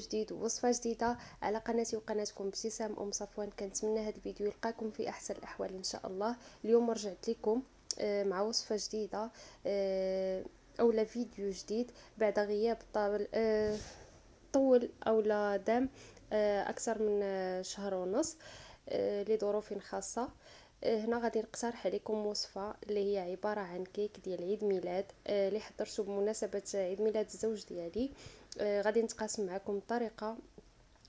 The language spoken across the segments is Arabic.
جديد ووصفه جديده على قناتي وقناتكم ابتسام ام صفوان كنتمنى هذا الفيديو يلقاكم في احسن الاحوال ان شاء الله اليوم رجعت لكم آه، مع وصفه جديده آه، اولا فيديو جديد بعد غياب آه، طول طول اولا دام اكثر من شهر ونص لظروف خاصه هنا غادي نقترح عليكم وصفه اللي هي عباره عن كيك ديال عيد ميلاد اللي حضرته بمناسبه عيد ميلاد الزوج ديالي آه، غادي نتقاسم معكم الطريقه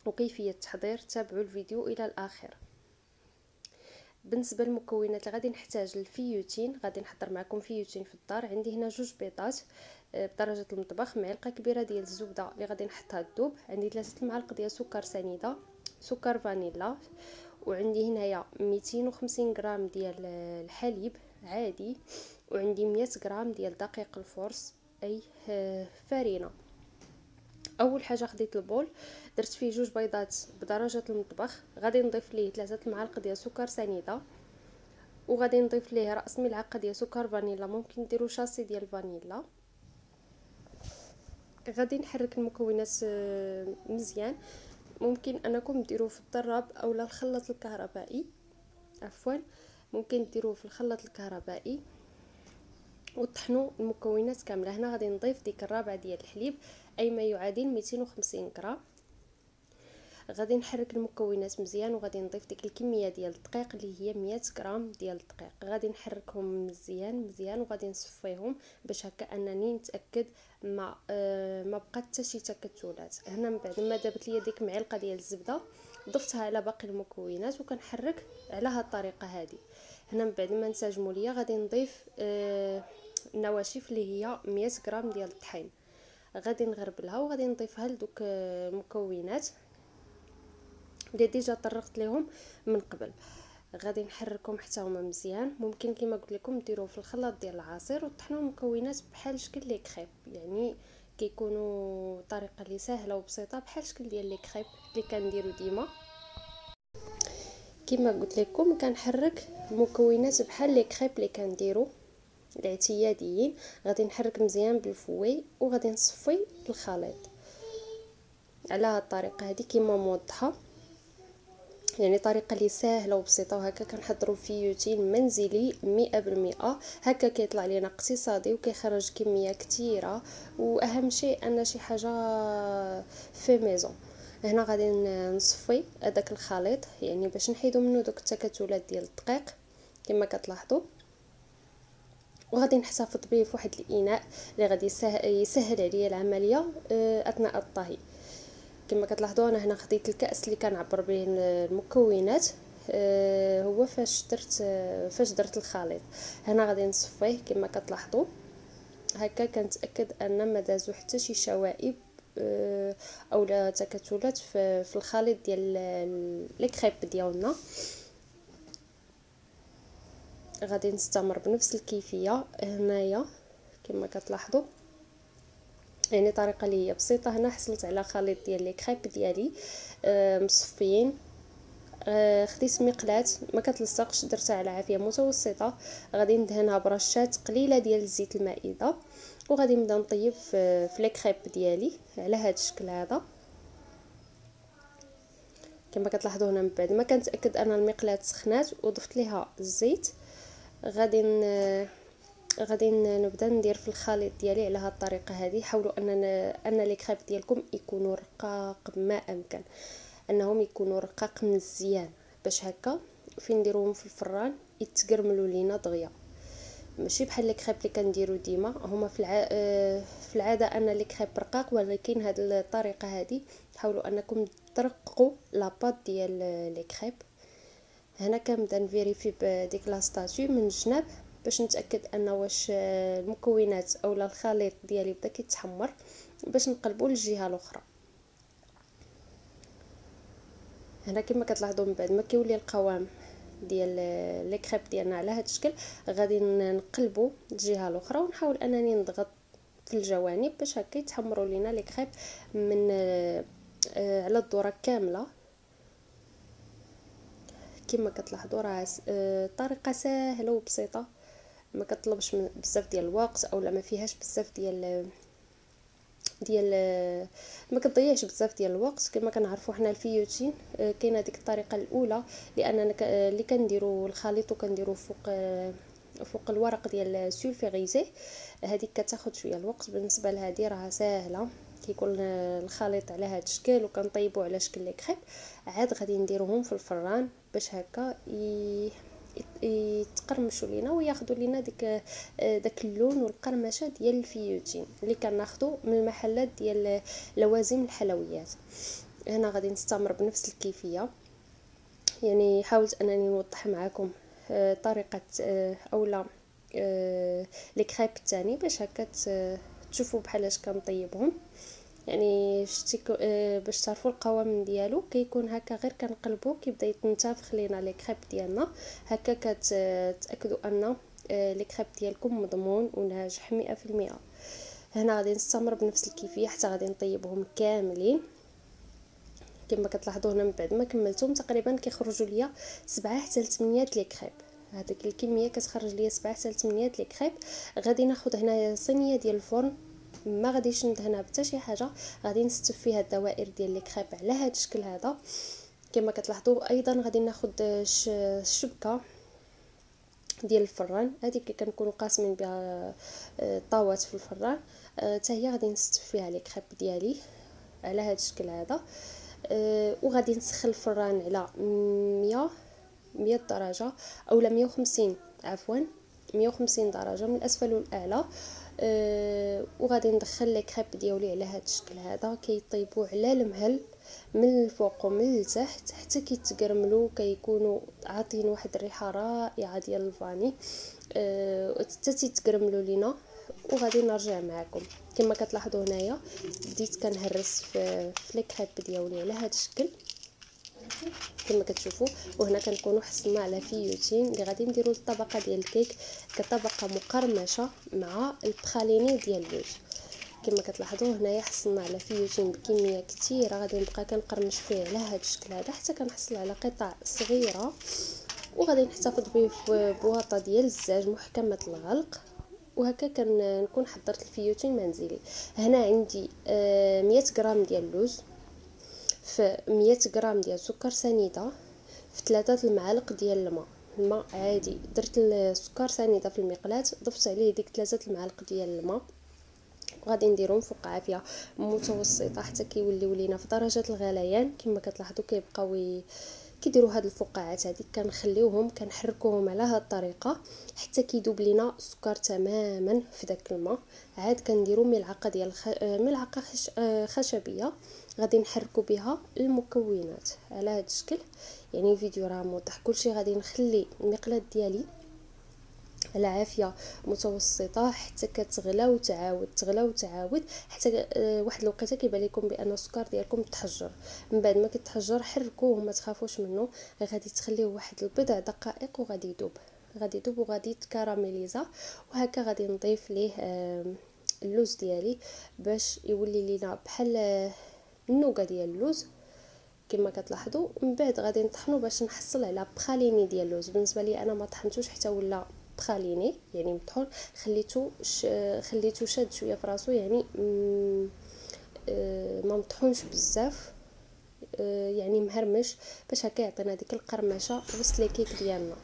وكيفيه التحضير تابعوا الفيديو الى الاخر بالنسبه للمكونات اللي غادي نحتاج الفيوتين غادي نحضر معكم فيوتين في الدار عندي هنا جوج بيضات آه، بدرجه المطبخ معلقه كبيره ديال الزبده اللي غادي نحطها الذوب عندي ثلاثه المعالق ديال سكر سنيده سكر فانيلا وعندي هنايا 250 غرام ديال آه، الحليب عادي وعندي 100 غرام ديال دقيق الفرص اي فارينه اول حاجه خديت البول درت فيه جوج بيضات بدرجه المطبخ غادي نضيف ليه ثلاثه المعالق ديال سكر سنيده وغادي نضيف ليه راس ملعقه ديال سكر فانيلا ممكن ديروا شاسي ديال الفانيلا غادي نحرك المكونات آه، مزيان ممكن انكم ديروه في الضراب اولا الخلاط الكهربائي عفوا ممكن ديروه في الخلاط الكهربائي وطحنوا المكونات كامله هنا غادي نضيف ديك الرابعه ديال الحليب اي ما يعادل 250 غرام غادي نحرك المكونات مزيان وغادي نضيف ديك الكميه ديال الدقيق اللي هي 100 غرام ديال الدقيق غادي نحركهم مزيان مزيان وغادي نصفيهم باش هكا انني نتاكد ما آه ما بقات حتى شي تكتلات هنا من بعد ما دابت ليا ديك معلقه ديال الزبده ضفتها على باقي المكونات وكنحرك على هذه الطريقه هذه هنا من بعد ما نسجموا ليا غادي نضيف آه النواشف اللي هي 100 غرام ديال الطحين غادي نغربلها وغادي نضيفها لدوك المكونات آه، اللي ديجا طرقت ليهم من قبل غادي نحركهم حتى هما مزيان ممكن كما قلت لكم ديروه في الخلاط ديال العصير وطحنوا المكونات بحال شكل لي كريب يعني كيكونوا طريقه اللي سهله وبسيطه بحال شكل ديال لي كريب اللي كنديرو ديما كما قلت لكم كنحرك المكونات بحال لي كريب اللي كنديرو الاعتياديين غادي نحرك مزيان بالفوي وغادي نصفي الخليط على هاد الطريقه هذه كما موضحه يعني طريقه اللي ساهله وبسيطه وهكا كنحضروا يوتين منزلي 100% هكا كيطلع لينا اقتصادي وكيخرج كميه كثيره واهم شيء ان شي حاجه في ميزون هنا غادي نصفي هذاك الخليط يعني باش نحيدو منه دوك التكتلات ديال الدقيق كما كتلاحظوا وغادي نحتفظ به في واحد الاناء اللي غادي يسهل عليا العمليه آه، اثناء الطهي كما كتلاحظوا انا هنا خديت الكاس اللي كنعبر به المكونات آه، هو فاش درت آه، فاش درت الخليط هنا غادي نصفيه كما كتلاحظوا هكا كنتاكد ان ما دازو حتى شي شوائب اولا تكتلات في الخليط ديال لي كريب ديالنا غادي نستمر بنفس الكيفيه هنايا كما كتلاحظوا يعني طريقه اللي هي بسيطه هنا حصلت على خليط ديال لي كريب ديالي آه مصفيين آه، خديت مقلاه ما كتلصقش درتها على عافيه متوسطه غادي ندهنها برشات قليله ديال الزيت المائده وغادي نبدا نطيب في لي كريب ديالي على هذا الشكل هذا كما كتلاحظوا هنا من بعد ما كنتاكد ان المقلاه سخنات وضفت ليها الزيت غادي غادي نبدا ندير في الخليط ديالي على هاد الطريقه هذه حاولوا ان ان لي كريب ديالكم يكونوا رقاق ما امكن انهم يكونوا رقاق مزيان باش هكا فين نديروهم في الفران يتكرملوا لينا دغيا ماشي بحال لي كريب اللي كنديرو ديما هما في الع... آه، في العاده ان لي كريب رقاق ولكن هاد الطريقه هذه حاولوا انكم ترققوا لاباط ديال لي كريب هنا كنبدا نفيريفي بديك لا ستاتوي من الجناب باش نتاكد ان واش المكونات اولا الخليط ديالي بدا كيتحمر باش نقلبو للجهه الاخرى هنا كما كتلاحظوا من بعد ما كيولي القوام ديال لي كريب ديالنا على هذا الشكل غادي نقلبو للجهه الاخرى ونحاول انني نضغط في الجوانب باش هكا يتحمروا لينا لي كريب من آه، على الذره كامله كما كتلاحظوا راه آه، طريقه سهله وبسيطه ما كطلبش بزاف ديال الوقت اولا ما فيهاش بزاف ديال ديال ما كتضيعش بزاف ديال الوقت كما كنعرفوا حنا الفيوتين آه، كاينه ديك الطريقه الاولى لاننا آه، اللي كنديروا الخليط وكنديروا فوق فوق الورق ديال السولفيغيزي هذيك كتاخذ شويه الوقت بالنسبه لهذه راه ساهله كيكون الخليط على هذا الشكل وكنطيبوا على شكل لي كريب عاد غادي نديروهم في الفران باش هكا يتقرمشوا لينا وياخذوا لينا ديك داك اللون والقرمشه ديال الفيوتين اللي كناخذوا من المحلات ديال لوازم الحلويات هنا غادي نستمر بنفس الكيفيه يعني حاولت انني نوضح معكم آه، طريقه آه، اولا آه، لي كريب الثاني باش هكا تشوفوا بحال اش كنطيبهم يعني شتي آه، باش تعرفوا القوام ديالو كيكون هكا غير كنقلبو كيبدا يتنتفخ لينا لي كريب ديالنا هكا كتاكدوا ان آه، لي كريب ديالكم مضمون وناجح 100% هنا غادي نستمر بنفس الكيفيه حتى غادي نطيبهم كاملين كما كتلاحظوا هنا من بعد ما كملتهم تقريبا كيخرجوا ليا 7 حتى 8 لي كريب هذيك الكميه كتخرج ليا 7 حتى 8 لي كريب غادي ناخذ هنايا صينيه ديال الفرن ما غاديش ندهنها حتى شي حاجه غادي نستف فيها الدوائر ديال لي كريب على هذا الشكل هذا كما كتلاحظوا ايضا غادي ناخذ الشبكه ديال الفران هذيك اللي كنكونوا قاسمين بها الطاوات آه، في الفران حتى آه، هي غادي نستف فيها لي كريب ديالي على هذا الشكل هذا آه، وغادي نسخن الفران على 100 100 درجه اولا 150 عفوا 150 درجه من الاسفل والاعلى أه وغادي ندخل لي كريب ديالي على هذا الشكل هذا كيطيبوا على المهل من الفوق ومن التحت حتى كيتكرملوا كيكونوا عاطين واحد الريحه رائعه ديال الفاني أه حتى تيتكرملوا لينا وغادي نرجع معكم كما كتلاحظوا هنايا بديت كنهرس في في الكريب ديالي على هذا الشكل كما كتشوفوا وهنا كنكونوا حصلنا على فيوتين اللي غادي نديروا الطبقه ديال الكيك كطبقه مقرمشه مع البخاليني ديال اللوز كما كتلاحظوا هنايا حصلنا على فيوتين بكميه كثيره غادي نبقى كنقرمش فيه على هذا الشكل هذا حتى كنحصل على قطع صغيره وغادي نحتفظ به في بواطه ديال الزاج محكمه الغلق وهكا كنكون حضرت الفيوتين منزلي هنا عندي 100 آه، غرام ديال اللوز في 100 غرام ديال سكر سنيده في ثلاثة المعالق ديال الماء الماء عادي درت السكر سنيده في المقلاة ضفت عليه ديك ثلاثة المعالق ديال الماء وغادي نديرهم فوق عافيه متوسطه حتى كيوليو لينا في درجه الغليان كما كتلاحظوا كيبقاو كيديروا هاد الفقاعات هذيك كنخليوهم كنحركوهم على هاد الطريقه حتى كيدوب لينا السكر تماما في داك الماء عاد كنديروا ملعقه ديال الخ... ملعقه خش... خشبيه غادي نحركوا بها المكونات على هاد الشكل يعني الفيديو راه موضح كلشي غادي نخلي المقلاه ديالي العافيه متوسطه حتى كتغلى وتعاود تغلى وتعاود حتى آه، واحد الوقيته كيبان لكم بان السكر ديالكم تحجر من بعد ما كيتحجر حركوه ما تخافوش منه غادي تخليه واحد البضع دقائق وغادي يذوب غادي يذوب وغادي يتكراميليزا وهكا غادي نضيف ليه آه، اللوز ديالي باش يولي لينا بحال آه، النوكه ديال اللوز كما كتلاحظوا من بعد غادي نطحنو باش نحصل على بخاليني ديال اللوز بالنسبه لي انا ما طحنتوش حتى ولا بخاليني يعني مطحون خليته ش... خليته شاد شويه في راسو يعني م... آه، ما مطحونش بزاف آه، يعني مهرمش باش هكا يعطينا ديك القرمشه وسط الكيك ديالنا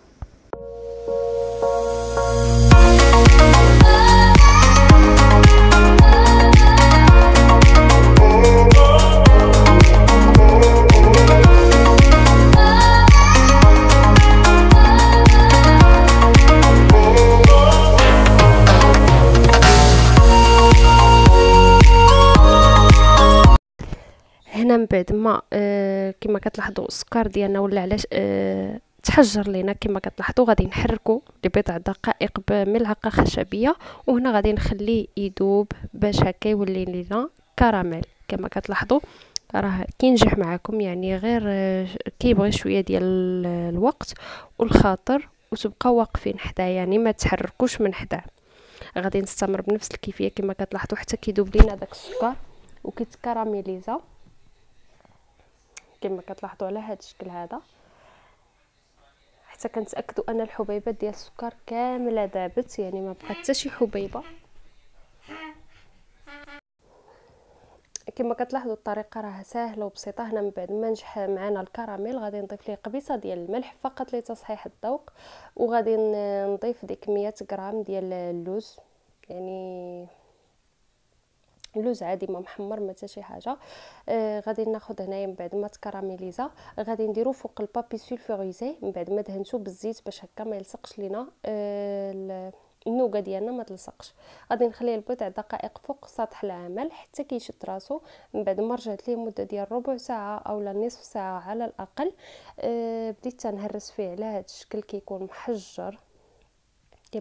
هنا من بعد ما آه كما كتلاحظوا السكر ديالنا ولا علاش آه تحجر لينا كما كتلاحظوا غادي نحركو لبضع دقائق بملعقه خشبيه وهنا غادي نخليه يذوب باش هكا يولي لينا كراميل كما كتلاحظوا راه كينجح معكم يعني غير آه، كيبغي شويه ديال الوقت والخاطر وتبقاو واقفين حدا يعني ما تحركوش من حداه غادي نستمر بنفس الكيفيه كما كتلاحظوا حتى كيذوب لينا داك السكر وكيتكراميليزا كما كتلاحظوا على هذا الشكل هذا حتى كنتاكدوا ان الحبيبات ديال السكر كامله ذابت يعني ما بقات حتى شي حبيبه كما كتلاحظوا الطريقه راه سهله وبسيطه هنا من بعد ما نجح معنا الكراميل غادي نضيف ليه قبيصه ديال الملح فقط لتصحيح الذوق وغادي نضيف ديك 100 غرام ديال اللوز يعني اللوز عادي ما محمر ما شي حاجه آه غادي ناخذ هنايا من بعد ما تكراميليزا غادي نديرو فوق البابي سولفوريزي من بعد ما دهنتو بالزيت باش هكا ما يلصقش لينا آه النوكه ديالنا ما تلصقش غادي نخليه لبضع دقائق فوق سطح العمل حتى كيشد راسو من بعد ما رجعت ليه مده ديال ربع ساعه اولا نصف ساعه على الاقل أه بديت تنهرس فيه على هذا الشكل كيكون محجر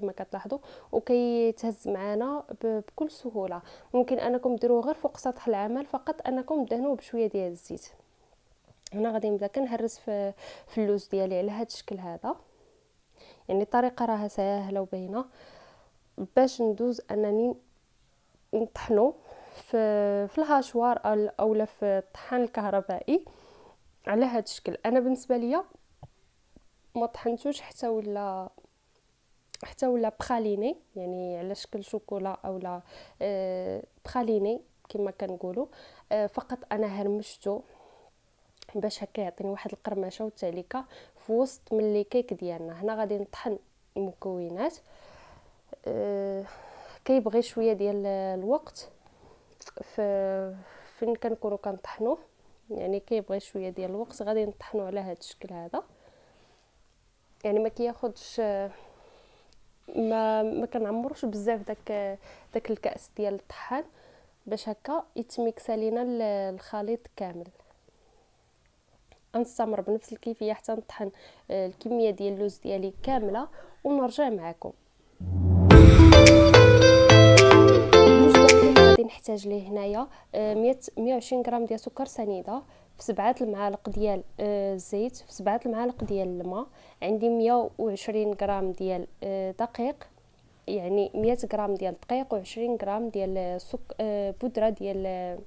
ما كتلاحظوا وكيتهز معنا بكل سهوله ممكن انكم ديروه غير فوق سطح العمل فقط انكم دهنوه بشويه ديال الزيت هنا غادي نبدا كنهرس في, في اللوز ديالي على هذا الشكل هذا يعني الطريقه راها سهله وباينه باش ندوز انني نطحنو في في الهاشوار اولا في الطحان الكهربائي على هذا الشكل انا بالنسبه ليا ما طحنتوش حتى ولا حتى ولا بخاليني يعني على شكل شوكولا اولا آه، بخاليني كما كنقولوا آه، فقط انا هرمشته باش هكا يعطيني واحد القرمشه والتالكه في وسط من لي كيك ديالنا هنا غادي نطحن المكونات آه، كيبغي شويه ديال الوقت فين كنكونوا كنطحنوه يعني كيبغي شويه ديال الوقت غادي نطحنو على هذا الشكل هذا يعني ما كياخذش ما ما كنعمروش بزاف داك داك الكاس ديال الطحان باش هكا يتميكس لينا الخليط كامل غنستمر بنفس الكيفيه حتى نطحن آه، الكميه ديال اللوز ديالي كامله ونرجع معكم غادي نحتاج ليه هنايا 100 آه، 120 غرام ديال سكر سنيده في سبعة المعالق ديال الزيت آه، في سبعة المعالق ديال الماء عندي مية وعشرين غرام ديال آه، دقيق يعني مية غرام ديال الدقيق وعشرين غرام ديال آه، سك... بودرة ديال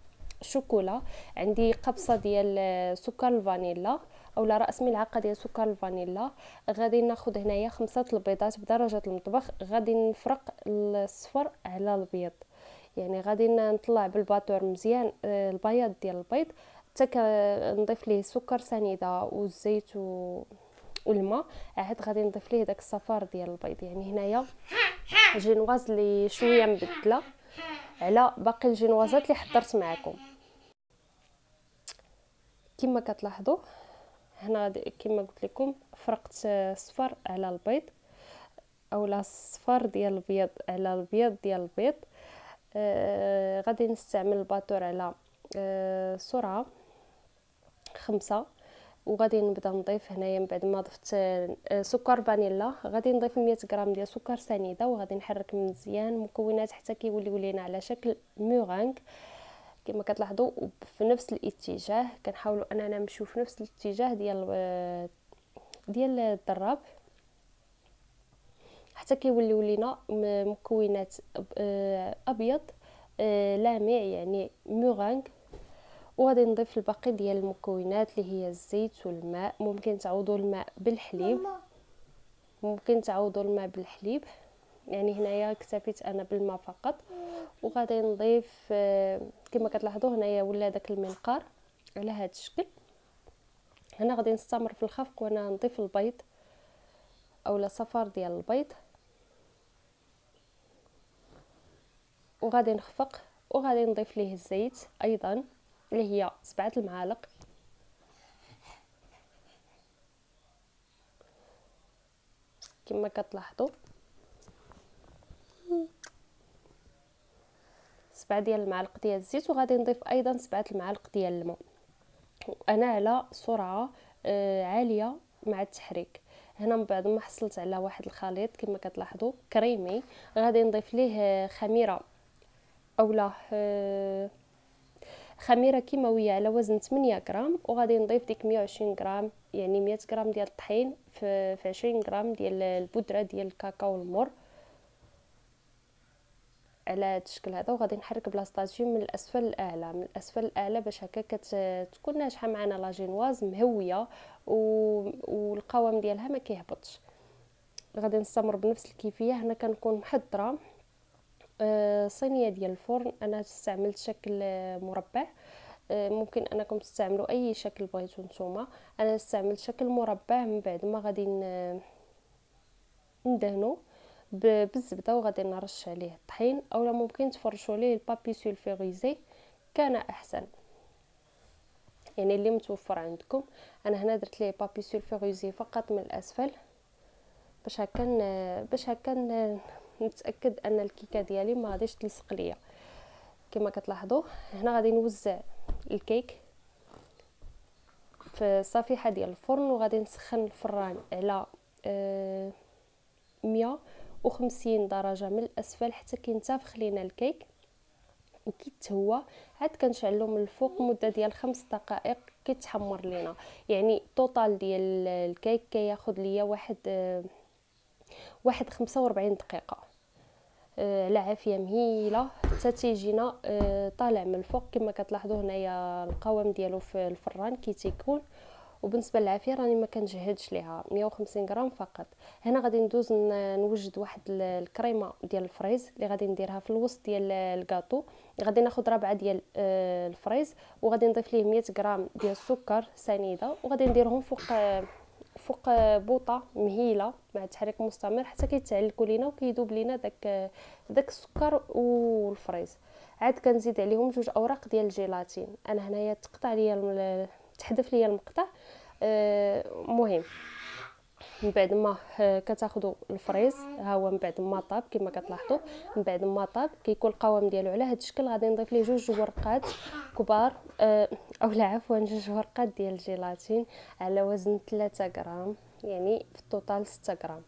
الشوكولا عندي قبصة ديال سكر الفانيلا اولا راس ملعقه ديال سكر الفانيلا غادي ناخذ هنايا خمسة البيضات بدرجه المطبخ غادي نفرق الصفر على البيض يعني غادي نطلع بالباتور مزيان البياض ديال البيض حتى كنضيف ليه سكر سنيده والزيت و... والماء عاد غادي نضيف ليه داك الصفار ديال البيض يعني هنايا جينواز اللي شويه مبدله على باقي الجينوازات اللي حضرت معكم كما كتلاحظوا هنا كما قلت لكم فرقت الصفر على البيض اولا الصفر ديال البيض على البيض ديال البيض آه غادي نستعمل الباتور على آه سرعه خمسة وغادي نبدا نضيف هنايا من بعد ما ضفت آه، سكر فانيلا غادي نضيف 100 غرام ديال سكر سنيده وغادي نحرك مزيان المكونات حتى كيوليو لينا على شكل ميغانغ كما كتلاحظوا في نفس الاتجاه كنحاولوا اننا نمشيو في نفس الاتجاه ديال آه، ديال الدراب حتى كيوليو لينا مكونات آه، ابيض لامع يعني ميغانغ وغادي نضيف الباقي ديال المكونات اللي هي الزيت والماء ممكن تعوضوا الماء بالحليب ممكن تعوضوا الماء بالحليب يعني هنايا اكتفيت انا بالماء فقط وغادي نضيف آه، كما كتلاحظوا هنايا ولا داك المنقار على هذا الشكل هنا غادي نستمر في الخفق وانا نضيف البيض اولا صفار ديال البيض وغادي نخفق وغادي نضيف ليه الزيت ايضا اللي هي سبعة المعالق كما كتلاحظوا سبعة ديال المعالق ديال الزيت وغادي نضيف ايضا سبعة المعالق ديال الماء انا على سرعه آه عاليه مع التحريك هنا من بعد ما حصلت على واحد الخليط كما كتلاحظوا كريمي غادي نضيف ليه آه، خميره اولا آه خميره كيماويه على وزن 8 غرام وغادي نضيف ديك 120 غرام يعني 100 غرام ديال الطحين في 20 غرام ديال البودره ديال الكاكاو المر على الشكل هذا وغادي نحرك بلاصطاجي من الاسفل الاعلى من الاسفل الاعلى باش هكا كتكون ناجحه معنا لا جينواز مهويه و... والقوام ديالها ما كيهبطش غادي نستمر بنفس الكيفيه هنا كنكون محضره آه، صينيه ديال الفرن انا استعملت شكل آه، مربع آه، ممكن انكم تستعملوا اي شكل بغيتو نتوما انا استعملت شكل مربع من بعد ما غادي ندهنو بالزبده وغادي نرش عليه الطحين اولا ممكن تفرشوا عليه البابي سولفيغيزي كان احسن يعني اللي متوفر عندكم انا هنا درت ليه بابي سولفيغيزي فقط من الاسفل باش هكا باش هكا نتاكد ان الكيكه ديالي ما غاديش تلصق ليا كما كتلاحظوا هنا غادي نوزع الكيك في الصفيحه ديال الفرن وغادي نسخن الفران على 150 آه، درجه من الاسفل حتى كينتفخ لينا الكيك وكيتهوى عاد كنشعلو من الفوق مده ديال خمس دقائق كيتحمر لينا يعني توتال ديال الكيك كياخد ليا واحد آه، واحد 45 دقيقه العافيه آه، مهيله حتى تيجينا آه، طالع من الفوق كما كتلاحظوا هنايا القوام ديالو في الفران كي تيكون وبالنسبه للعافيه راني ما كنجهدش ليها 150 غرام فقط هنا غادي ندوز نوجد واحد الكريمه ديال الفريز اللي غادي نديرها في الوسط ديال الكاطو غادي ناخذ ربعه ديال آه، الفريز وغادي نضيف ليه 100 غرام ديال السكر سنيده وغادي نديرهم فوق فوق بوطه مهيله مع تحريك مستمر حتى كيتعلقوا لينا وكيذوب لينا داك داك السكر والفريز عاد كنزيد عليهم جوج اوراق ديال الجيلاتين انا هنايا تقطع ليا تحذف ليا المقطع آه، مهم من بعد ما آه، كتاخذوا الفريز ها هو من بعد ما طاب كما كتلاحظوا من بعد ما طاب كيكون القوام ديالو على هذا الشكل غادي نضيف ليه جوج ورقات كبار آه، اولا عفوا جوج ورقات ديال الجيلاتين على وزن 3 غرام يعني في التوتال 6 غرام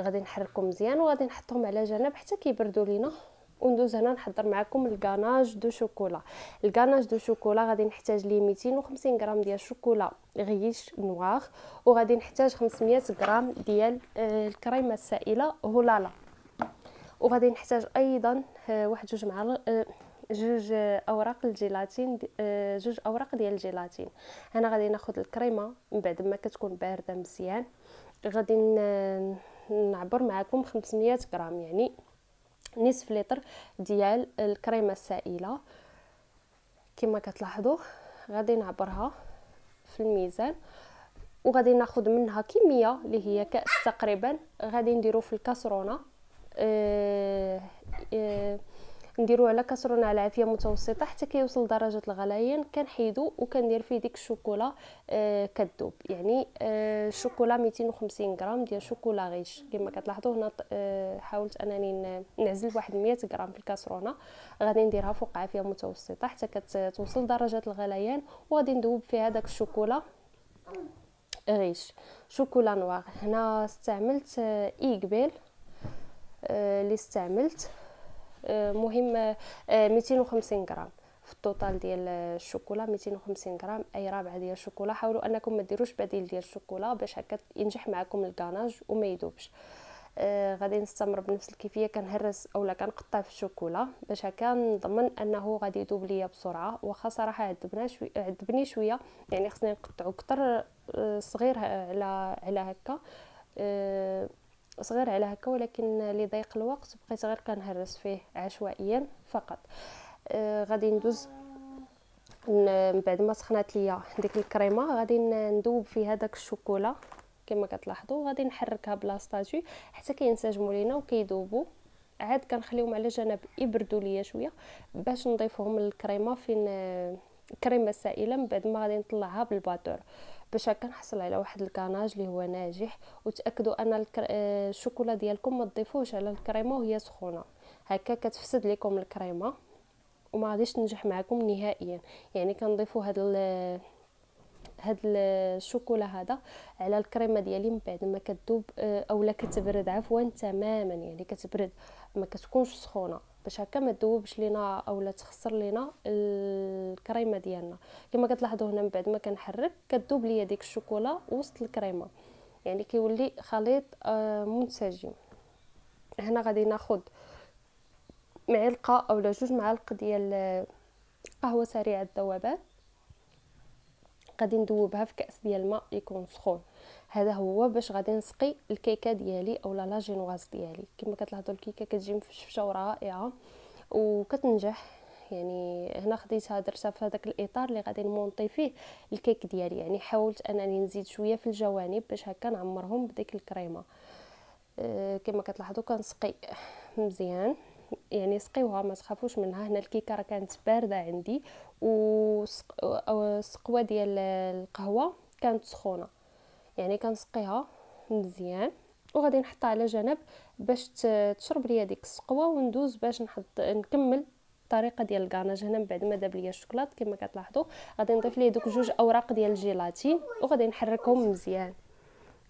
غادي نحركهم مزيان وغادي نحطهم على جنب حتى كيبردوا لينا وندوز هنا نحضر معكم الكاناج دو شوكولا الكاناج دو شوكولا غادي نحتاج ليه 250 غرام ديال شوكولا غيش نوار وغادي نحتاج 500 غرام ديال آه، الكريمه السائله هولالا وغادي نحتاج ايضا آه، واحد جوج معالق آه، جوج اوراق الجيلاتين آه، جوج اوراق ديال الجيلاتين انا غادي ناخذ الكريمه من بعد ما كتكون بارده مزيان غادي نعبر معكم 500 غرام يعني نصف لتر ديال الكريمه السائله كما كتلاحظوا غادي نعبرها في الميزان وغادي ناخذ منها كميه اللي هي كاس تقريبا غادي نديرو في الكاسرونه أه أه نديرو على كسرونه على عافيه متوسطه حتى كيوصل درجه الغليان كنحيدو وكندير فيه ديك الشوكولا آه كذوب يعني آه الشوكولا 250 غرام ديال شوكولا غيش كما كتلاحظوا هنا آه حاولت انني نعزل واحد 100 غرام في الكسرونه غادي نديرها فوق عافيه متوسطه حتى كتوصل درجه الغليان وغادي ندوب فيها داك الشوكولا غيش شوكولا نوار هنا استعملت آه، ايكبيل آه، اللي استعملت مهم 250 آه، غرام في التوتال ديال الشوكولا 250 غرام اي رابعه ديال الشوكولا حاولوا انكم ما ديروش بديل ديال الشوكولا باش هكا ينجح معكم الكاناج وما يذوبش آه غادي نستمر بنفس الكيفيه كنهرس اولا كنقطع في الشوكولا باش هكا نضمن انه غادي يذوب ليا بسرعه واخا صراحه عذبنا شويه عذبني شويه يعني خصني نقطعو كتر آه، صغير على على هكا آه صغير على هكا ولكن ضيق الوقت بقيت غير كنهرس فيه عشوائيا فقط آه غادي ندوز من بعد ما سخنات ليا ديك الكريمه غادي ندوب فيها داك الشوكولا كما كتلاحظوا غادي نحركها بلا ستاجي حتى كينسجموا لينا وكيذوبوا عاد كنخليهم على جنب يبردوا ليا شويه باش نضيفهم الكريمه فين الكريمه آه، السائله من بعد ما غادي نطلعها بالباتور باش هكا نحصل على واحد الكاناج اللي هو ناجح وتاكدوا ان آه، الشوكولا ديالكم ما تضيفوش على الكريمه وهي سخونه هكا كتفسد لكم الكريمه وما غاديش تنجح معكم نهائيا يعني كنضيفوا هاد هاد الشوكولا هذا على الكريمه ديالي من بعد ما كتذوب اولا آه، كتبرد عفوا تماما يعني كتبرد ما كتكونش سخونه باش هكا ما تذوبش لينا اولا تخسر لينا الكريمه ديالنا كما كتلاحظوا هنا من بعد ما كنحرك كتذوب ليا ديك الشوكولا وسط الكريمه يعني كيولي خليط آه، منسجم هنا غادي ناخذ معلقه اولا جوج معالق ديال آه، قهوه سريعه الذوبان غادي ندوبها في كاس ديال الماء يكون سخون هذا هو باش غادي نسقي الكيكه ديالي اولا لا جينواز ديالي كما كتلاحظوا الكيكه كتجي مفشفشه ورائعه وكتنجح يعني هنا خديتها درتها في هذاك الاطار اللي غادي نمونطي فيه الكيك ديالي يعني حاولت انني نزيد شويه في الجوانب باش هكا نعمرهم بديك الكريمه آه، كما كتلاحظوا كنسقي مزيان يعني سقيوها ما تخافوش منها هنا الكيكه راه كانت بارده عندي والسقوه ديال القهوه كانت سخونه يعني كنسقيها مزيان وغادي نحطها على جنب باش تشرب ليا ديك السقوه وندوز باش نحط نكمل الطريقه ديال الكارناج هنا من بعد ما داب ليا الشوكولاط كما كتلاحظوا غادي نضيف ليه دوك جوج اوراق ديال الجيلاتين وغادي نحركهم مزيان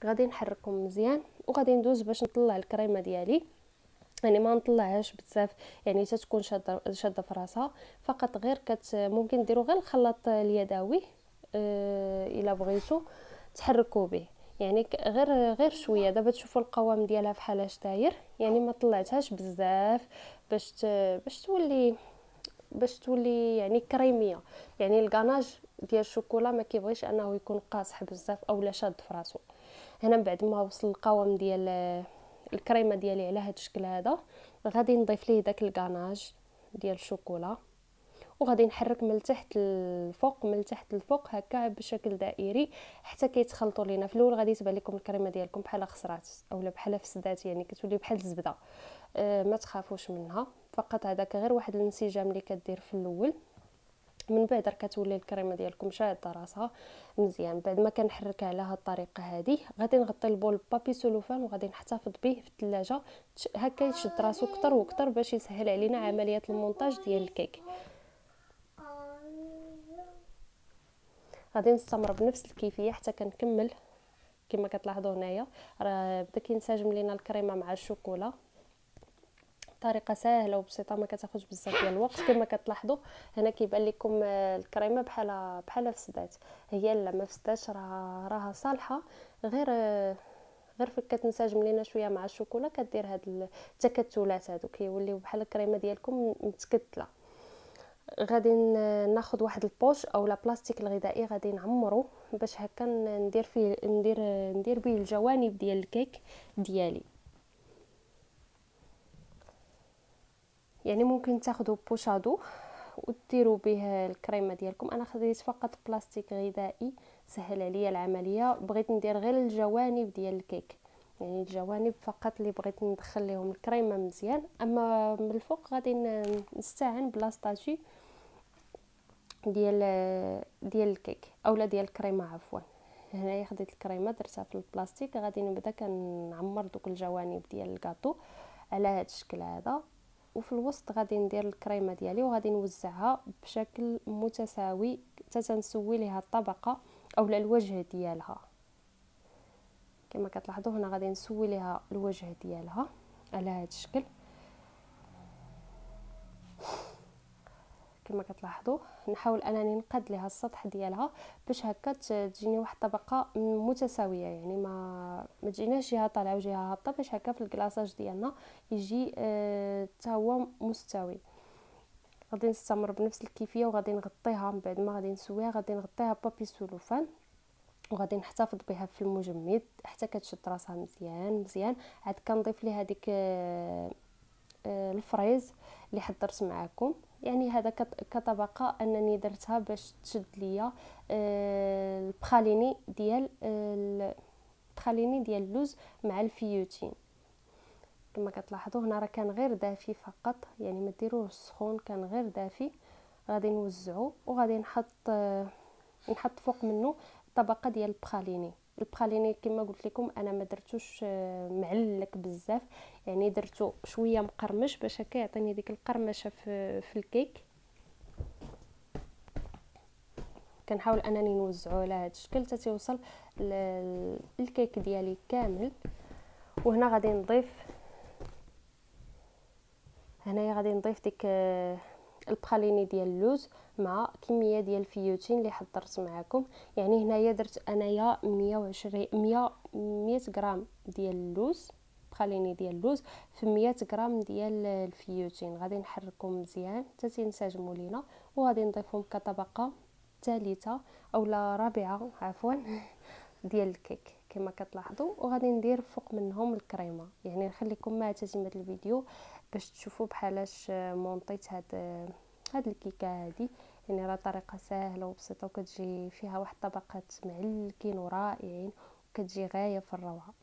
غادي نحركهم مزيان وغادي ندوز باش نطلع الكريمه ديالي يعني ما نطلعهاش بزاف يعني تتكون شاده شاده في راسها فقط غير كت ممكن ديروا غير الخلاط اليدوي أه الا بغيتو تحركوا به يعني غير غير شويه دابا تشوفوا القوام ديالها في اش داير يعني ما طلعتهاش بزاف باش ت... باش تولي باش تولي يعني كريميه يعني الكاناج ديال الشوكولا ما كيبغيش انه يكون قاصح بزاف اولا شاد في راسو هنا من بعد ما وصل القوام ديال الكريمه ديالي على هذا الشكل هذا غادي نضيف ليه داك الكاناج ديال الشوكولا وغادي نحرك من التحت الفوق من التحت الفوق هكا بشكل دائري حتى كيتخلطوا لينا في الاول غادي تبان لكم الكريمه ديالكم بحال خسرات اولا بحال فسدات يعني كتولي بحال الزبده أه ما تخافوش منها فقط هذاك غير واحد الانسجام اللي كدير في الاول من بعد راه كتولي الكريمه ديالكم شاده راسها مزيان بعد ما كنحركها على هذه الطريقه هذه غادي نغطي البول بابي سولوفان وغادي نحتفظ به في الثلاجه هكا يشد راسو كتر وكتر باش يسهل علينا عمليه المونتاج ديال الكيك غادي نستمر بنفس الكيفيه حتى كنكمل كما كتلاحظوا هنايا راه بدا كينسجم لينا الكريمه مع الشوكولا طريقه سهله وبسيطه ما كتاخذش بزاف ديال الوقت كما كتلاحظوا هنا كيبان لكم الكريمه بحال بحال فسدات هي لا ما فسداتش راه راها صالحه غير غير فك كتنسجم لينا شويه مع الشوكولا كدير هاد التكتلات هادو كيوليو بحال الكريمه ديالكم متكتله غادي ناخد واحد البوش او بلاستيك الغذائي غادي نعمرو باش هكا ندير فيه ندير ندير به الجوانب ديال الكيك ديالي يعني ممكن تاخذوا بوشادو وديروا به الكريمه ديالكم انا خديت فقط بلاستيك غذائي سهل عليا العمليه بغيت ندير غير الجوانب ديال الكيك يعني الجوانب فقط اللي بغيت ندخل لهم الكريمه مزيان اما من الفوق غادي نستعن بلاستاجي ديال ديال الكيك اولا ديال الكريمه عفوا هنايا خديت الكريمه درتها في البلاستيك غادي نبدا كنعمر دوك الجوانب ديال الكاطو على هذا الشكل هذا وفي الوسط غادي ندير الكريمه ديالي وغادي نوزعها بشكل متساوي حتى تنسوي ليها الطبقه اولا الوجه ديالها كما كتلاحظوا هنا غادي نسوي ليها الوجه ديالها على هذا الشكل كما كتلاحظوا نحاول انني نقاد لها السطح ديالها باش هكا تجيني واحد الطبقه متساويه يعني ما ما تجيناش جهه طالعه وجهه هابطه باش هكا في الكلاصاج ديالنا يجي آه، حتى هو مستوي غادي نستمر بنفس الكيفيه وغادي نغطيها من بعد ما غادي نسويها غادي نغطيها بابي سولوفان وغادي نحتفظ بها في المجمد حتى كتشد راسها مزيان مزيان عاد كنضيف ليها ديك آه، الفريز اللي حضرت معكم يعني هذا كطبقه انني درتها باش تشد ليا آه، البخاليني ديال البخاليني ديال اللوز مع الفيوتين كما كتلاحظوا هنا راه كان غير دافي فقط يعني ما ديروه سخون كان غير دافي غادي نوزعو وغادي نحط آه، نحط فوق منه الطبقه ديال البخاليني البخاليني كما قلت لكم انا ما درتوش آه، معلك بزاف يعني درتو شويه مقرمش باش هكا يعطيني ديك القرمشه في, في الكيك كنحاول انني نوزعو على هذا الشكل حتى يوصل الكيك ديالي كامل وهنا غادي نضيف هنايا غادي نضيف ديك آه، البخاليني ديال اللوز مع كميه ديال الفيوتين اللي حضرت معكم يعني هنايا درت انايا 120 100 100 غرام ديال اللوز بخاليني ديال اللوز في 100 غرام ديال الفيوتين غادي نحركهم مزيان حتى تنسجموا لينا وغادي نضيفهم كطبقه ثالثه اولا رابعه عفوا ديال الكيك كما كتلاحظوا وغادي ندير فوق منهم الكريمه يعني نخليكم مع تتمه الفيديو باش تشوفوا بحالاش مونطيت هاد هاد الكيكه هادي يعني راه طريقه سهله وبسيطه وكتجي فيها واحد الطبقات معلكين ورائعين وكتجي غايه في الروعه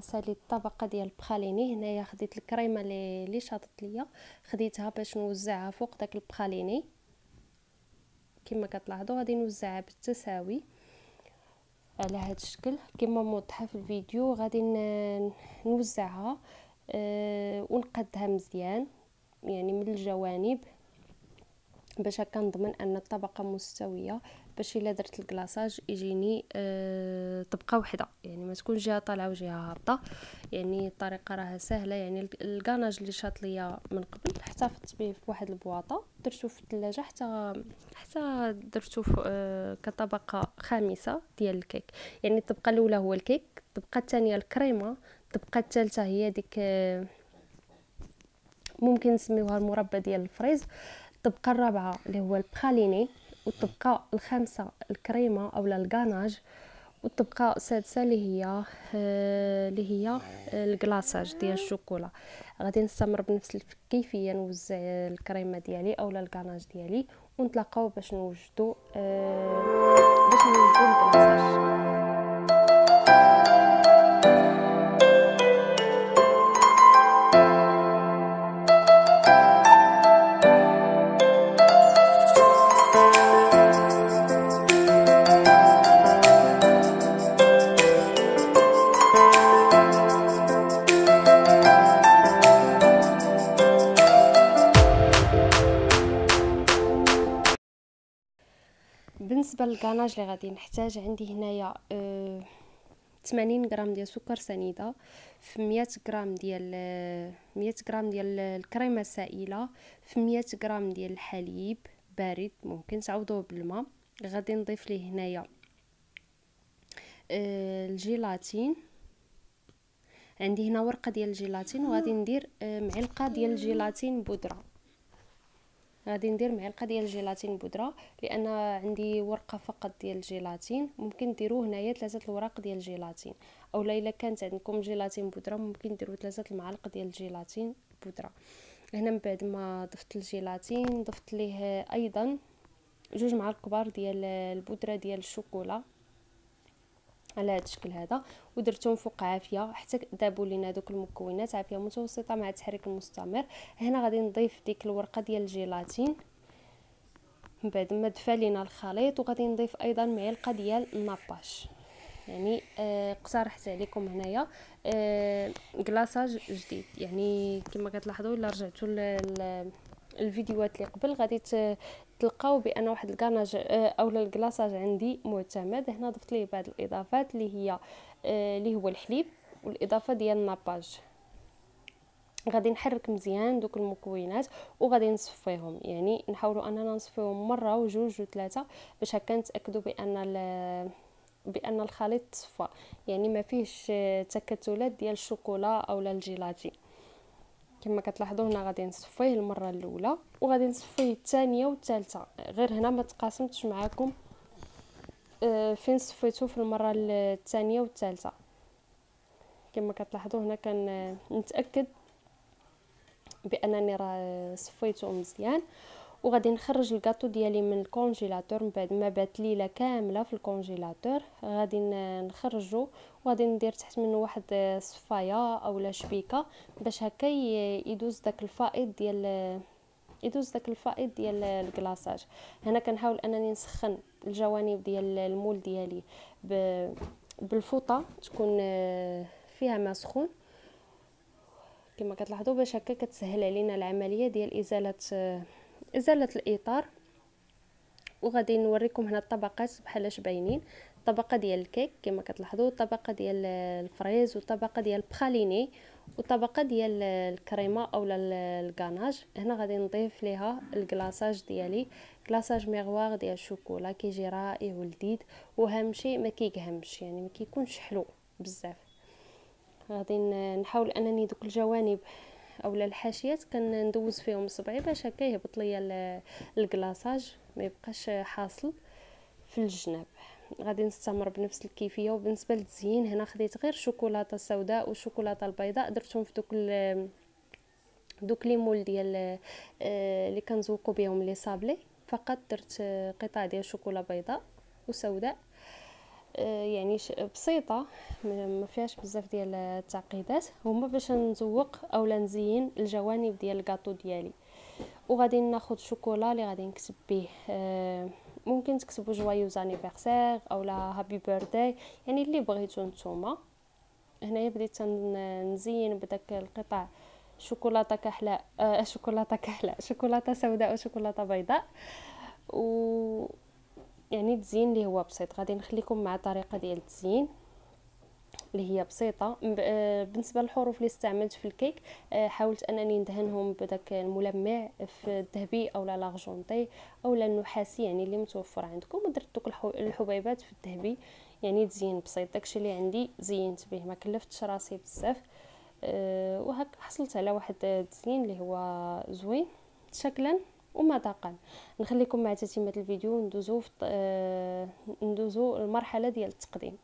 ساليت الطبقه ديال بخاليني هنايا خديت الكريمه اللي اللي شاطت ليا خديتها باش نوزعها فوق داك البخاليني كما كتلاحظوا غادي نوزعها بالتساوي على هذا الشكل كما موضحه في الفيديو غادي نوزعها أه ونقدها مزيان يعني من الجوانب باش هكا نضمن ان الطبقه مستويه باش الا درت الكلاصاج يجيني أه طبقه وحده يعني ما تكون جهه طالعه وجهه هابطه يعني الطريقه راها سهله يعني الكاناج اللي شاط ليا من قبل احتفظت به في واحد البواطه درته في الثلاجه حتى حتى درته أه كطبقه خامسه ديال الكيك يعني الطبقه الاولى هو الكيك الطبقه الثانيه الكريمه الطبقه الثالثه هي ديك آه، ممكن نسميوها المربى ديال الفريز الطبقه الرابعه اللي هو البخاليني والطبقة الخامسة الكريمة أو الكاناج والطبقة السادسة اللي هي آه، اللي هي آه، الكلاصاج ديال الشوكولا غادي نستمر بنفس الكيفية نوزع آه، الكريمة ديالي أو الكاناج ديالي ونتلاقاو باش نوجدو باش نوجدو الكلاصاج الكاناج اللي غادي نحتاج عندي هنايا أه غرام ديال سكر سنيده في 100 غرام ديال 100 آه، غرام ديال الكريمه السائله في 100 غرام ديال الحليب بارد ممكن تعوضوه بالماء غادي نضيف ليه هنايا آه، الجيلاتين عندي هنا ورقه ديال الجيلاتين وغادي ندير آه، معلقه ديال الجيلاتين بودره غادي ندير معلقه ديال الجيلاتين بودره لان عندي ورقه فقط ديال الجيلاتين ممكن ديروا هنايا ثلاثه الوراق ديال الجيلاتين اولا الا كانت عندكم جيلاتين بودره ممكن ديروا ثلاثه المعالق ديال الجيلاتين بودره هنا من بعد ما ضفت الجيلاتين ضفت ليه ايضا جوج معالق كبار ديال البودره ديال الشوكولا على هذا الشكل هذا ودرتهم فوق عافيه حتى دابوا لينا دوك المكونات عافيه متوسطه مع التحريك المستمر هنا غادي نضيف ديك الورقه ديال الجيلاتين من بعد ما دفى لينا الخليط وغادي نضيف ايضا معلقه ديال الناباش يعني آه، اقترحت عليكم هنايا آه، كلاصاج جديد يعني كما كتلاحظوا الا رجعتوا الفيديوهات اللي قبل غادي تلقاو بان واحد الكرناج اولا آه، الكلاصاج عندي معتمد هنا ضفت ليه بعض الاضافات اللي هي آه، اللي هو الحليب والاضافه ديال الناباج غادي نحرك مزيان دوك المكونات وغادي نصفيهم يعني نحاولوا اننا نصفيهم مره وجوج وثلاثه باش هكا نتاكدوا بان بان الخليط تصفى يعني ما فيهش آه، تكتلات ديال الشوكولا اولا الجيلاتي كما كتلاحظوا هنا غادي نصفيه المره الاولى وغادي نصفيه الثانيه والثالثه غير هنا ما تقاسمتش معكم آه، فين صفيتو في المره الثانيه والثالثه كما كتلاحظوا هنا كان آه، نتاكد بانني راه صفيته مزيان وغادي نخرج الكاطو ديالي من الكونجيلاتور من بعد ما بات ليله كامله في الكونجيلاتور غادي نخرجه وغادي ندير تحت منه واحد الصفايه اولا شبيكه باش هكا يدوز داك الفائض ديال يدوز داك الفائض ديال الكلاصاج هنا كنحاول انني نسخن الجوانب ديال المول ديالي بالفوطه تكون آه، فيها ما سخون كما كتلاحظوا باش هكا كتسهل علينا العمليه ديال ازاله آه، ازاله الاطار وغادي نوريكم هنا الطبقات بحالاش باينين الطبقه ديال الكيك كما كتلاحظوا الطبقه ديال الفريز والطبقه ديال البخاليني والطبقه ديال الكريمه اولا الكاناج هنا غادي نضيف ليها الكلاصاج ديالي كلاصاج ميغوار ديال الشوكولا كيجي رائع ولذيذ وهم شيء ما كيكهمش يعني ما كيكونش حلو بزاف غادي نحاول انني دوك الجوانب اولا الحاشيات كندوز فيهم صبعي باش هكا يهبط ليا الكلاصاج ما يبقاش حاصل في الجناب غادي نستمر بنفس الكيفيه وبالنسبه للتزيين هنا خديت غير شوكولاته سوداء وشوكولاته البيضاء درتهم في دوك دوك لي مول ديال اللي آه، كنزوقو بهم لي صابلي فقط درت آه، قطع ديال شوكولا بيضاء وسوداء آه، يعني بسيطه ما فيهاش بزاف ديال التعقيدات هما باش نزوق اولا نزين الجوانب ديال الكاطو ديالي وغادي ناخذ شوكولا اللي غادي نكتب به ممكن تكتبوا جوايوز انيفرسير اولا هابي بيرثدي يعني اللي بغيتو نتوما هنايا بديت نزين بداك القطع شوكولاته كحلاء آه شوكولاته كحلاء شوكولاته سوداء وشوكولاته بيضاء و يعني التزيين اللي هو بسيط غادي نخليكم مع الطريقه ديال التزيين اللي هي بسيطه آه، بالنسبه للحروف اللي استعملت في الكيك آه، حاولت انني ندهنهم بداك الملمع في الذهبي او لا لاغجونطي او لا النحاسي يعني اللي متوفر عندكم ودرت دوك الحبيبات في الذهبي يعني تزين بسيط داكشي اللي عندي زينت به ما كلفتش راسي بزاف آه، وهك حصلت على واحد التزيين اللي هو زوين شكلا ومذاقا نخليكم مع تتمه الفيديو ندوزو في ندوزو المرحله ديال التقديم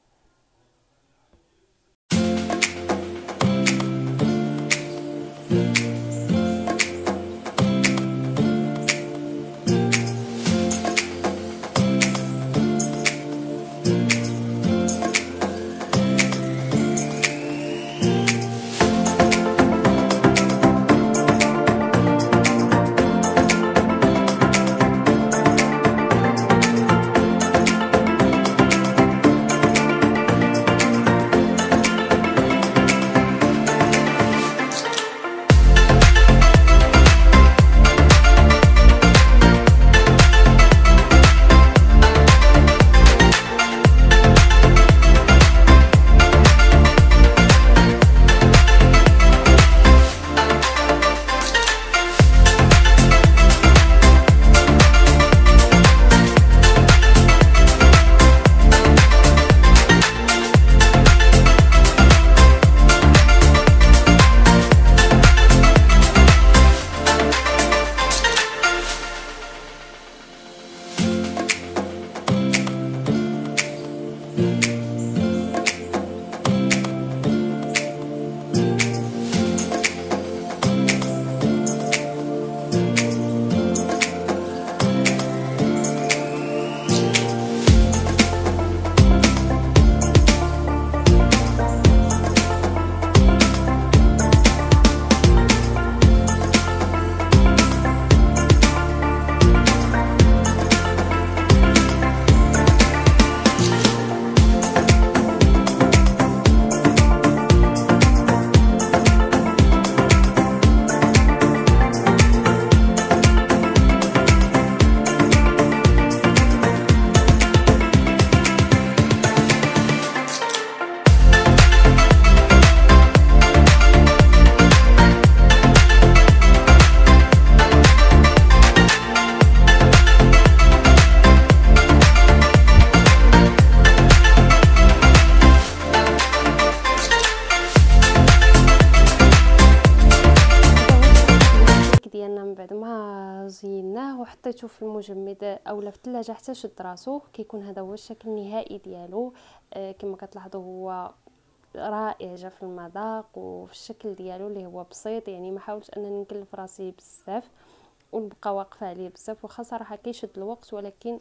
كيحطوه في المجمد اولا في الثلاجه حتى شد راسو كيكون هذا هو الشكل النهائي ديالو آه، كما كتلاحظوا هو رائع جا في المذاق وفي الشكل ديالو اللي هو بسيط يعني ما حاولتش انني نكلف راسي بزاف ونبقى واقفه عليه بزاف واخا صراحه كيشد الوقت ولكن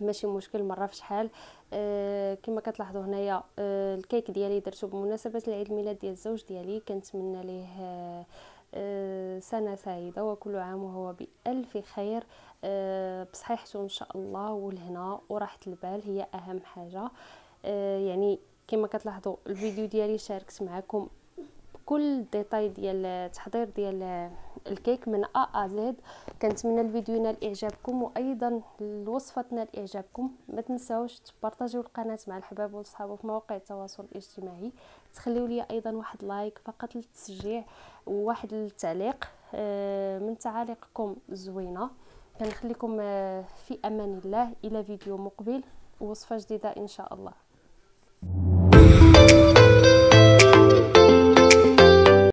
ماشي مشكل مره في شحال أه كما كتلاحظوا هنايا أه الكيك ديالي درتو بمناسبه العيد الميلاد ديال الزوج ديالي كنتمنى ليه أه آه، سنة سعيدة وكل عام وهو بألف خير آه، بصحيحته إن شاء الله والهنا وراحة البال هي أهم حاجة آه، يعني كما كتلاحظوا الفيديو ديالي شاركت معكم كل ديتاي ديال التحضير ديال الكيك من ا ا زد كنتمنى الفيديو ينال اعجابكم وايضا الوصفه تنال اعجابكم ما تنساوش تبارطاجيو القناه مع الحباب والصحاب في مواقع التواصل الاجتماعي تخليو لي ايضا واحد لايك فقط للتشجيع وواحد التعليق آه، من تعاليقكم زوينه كنخليكم آه، في امان الله الى فيديو مقبل ووصفه جديده ان شاء الله